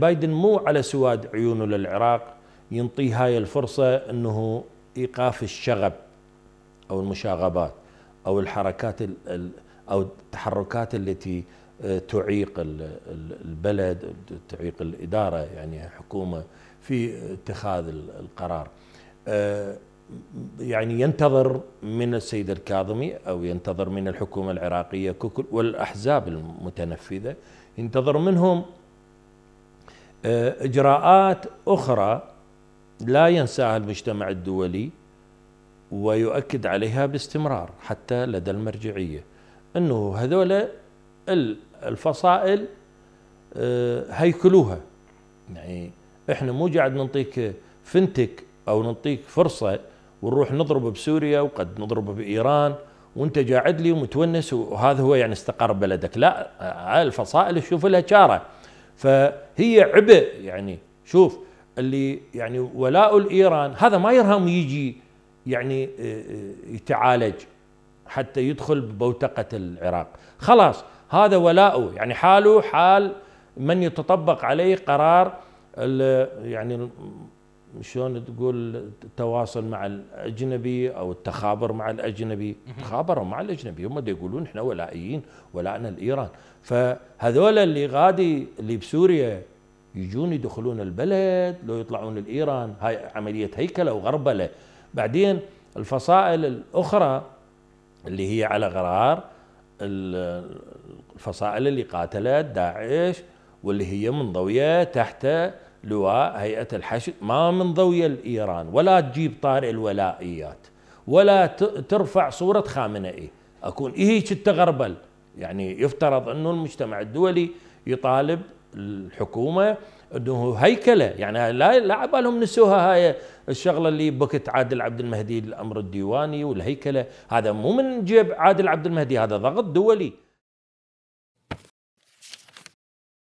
بايدن مو على سواد عيونه للعراق ينطيه هاي الفرصة أنه إيقاف الشغب أو المشاغبات أو الحركات أو التحركات التي آه، تعيق البلد تعيق الإدارة يعني حكومة في اتخاذ القرار آه، يعني ينتظر من السيد الكاظمي أو ينتظر من الحكومة العراقية والأحزاب المتنفذة ينتظر منهم آه، إجراءات أخرى لا ينساها المجتمع الدولي ويؤكد عليها باستمرار حتى لدى المرجعية أنه هذول الفصائل آه، هيكلوها يعني احنا مو قاعد نعطيك فنتك او نعطيك فرصه ونروح نضرب بسوريا وقد نضرب بايران وانت قاعد لي ومتونس وهذا هو يعني استقر بلدك لا آه، الفصائل تشوف لها شاره ف هي عبء يعني شوف اللي يعني ولاء الايران هذا ما يرهم يجي يعني آه، آه، يتعالج حتى يدخل ببوتقه العراق خلاص هذا ولاؤه يعني حاله حال من يتطبق عليه قرار يعني شلون تقول التواصل مع الاجنبي او التخابر مع الاجنبي تخابروا مع الاجنبي هم يقولون احنا ولائيين ولائنا لايران فهذول اللي غادي اللي بسوريا يجون يدخلون البلد لو يطلعون لإيران هاي عملية هيكلة وغربلة بعدين الفصائل الأخرى اللي هي على غرار الفصائل اللي قاتلت داعش واللي هي منضوية تحت لواء هيئة الحشد ما منضوية لإيران ولا تجيب طارئ الولائيات ولا ترفع صورة خامنئي إيه. أكون إيه تغربل يعني يفترض أنه المجتمع الدولي يطالب الحكومه انه هيكله يعني لا لا عبالهم نسوها هاي الشغله اللي بكت عادل عبد المهدي الامر الديواني والهيكله هذا مو من جيب عادل عبد المهدي هذا ضغط دولي